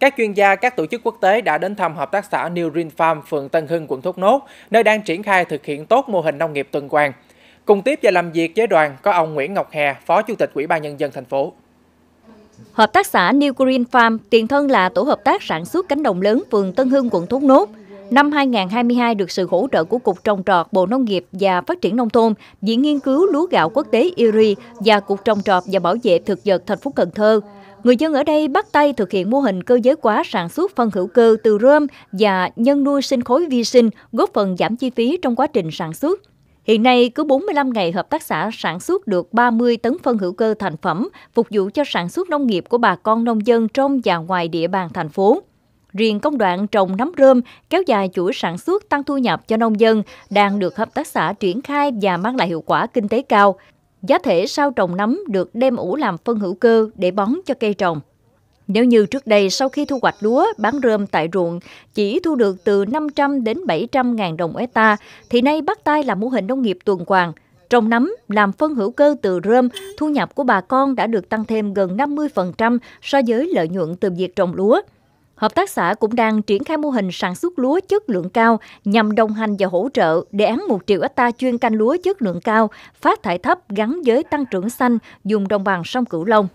Các chuyên gia, các tổ chức quốc tế đã đến thăm hợp tác xã New Green Farm, phường Tân Hưng, quận Thốt Nốt, nơi đang triển khai thực hiện tốt mô hình nông nghiệp tuần hoàn. Cùng tiếp và làm việc với đoàn có ông Nguyễn Ngọc Hà, Phó Chủ tịch Ủy ban Nhân dân thành phố. Hợp tác xã New Green Farm tiền thân là tổ hợp tác sản xuất cánh đồng lớn phường Tân Hưng, quận Thốt Nốt. Năm 2022 được sự hỗ trợ của Cục Trồng trọt Bộ Nông nghiệp và Phát triển Nông thôn, Viện Nghiên cứu Lúa gạo quốc tế IRI và Cục Trồng trọt và Bảo vệ Thực vật thành phố Cần Thơ. Người dân ở đây bắt tay thực hiện mô hình cơ giới hóa sản xuất phân hữu cơ từ rơm và nhân nuôi sinh khối vi sinh, góp phần giảm chi phí trong quá trình sản xuất. Hiện nay, cứ 45 ngày hợp tác xã sản xuất được 30 tấn phân hữu cơ thành phẩm, phục vụ cho sản xuất nông nghiệp của bà con nông dân trong và ngoài địa bàn thành phố. Riêng công đoạn trồng nấm rơm, kéo dài chuỗi sản xuất tăng thu nhập cho nông dân đang được hợp tác xã triển khai và mang lại hiệu quả kinh tế cao giá thể sau trồng nấm được đem ủ làm phân hữu cơ để bón cho cây trồng. Nếu như trước đây sau khi thu hoạch lúa, bán rơm tại ruộng chỉ thu được từ 500 đến 700 ngàn đồng hecta, thì nay bắt tay là mô hình nông nghiệp tuần hoàn. Trồng nấm, làm phân hữu cơ từ rơm, thu nhập của bà con đã được tăng thêm gần 50% so với lợi nhuận từ việc trồng lúa. Hợp tác xã cũng đang triển khai mô hình sản xuất lúa chất lượng cao nhằm đồng hành và hỗ trợ đề án 1 triệu hecta chuyên canh lúa chất lượng cao, phát thải thấp gắn với tăng trưởng xanh dùng đồng bằng sông Cửu Long.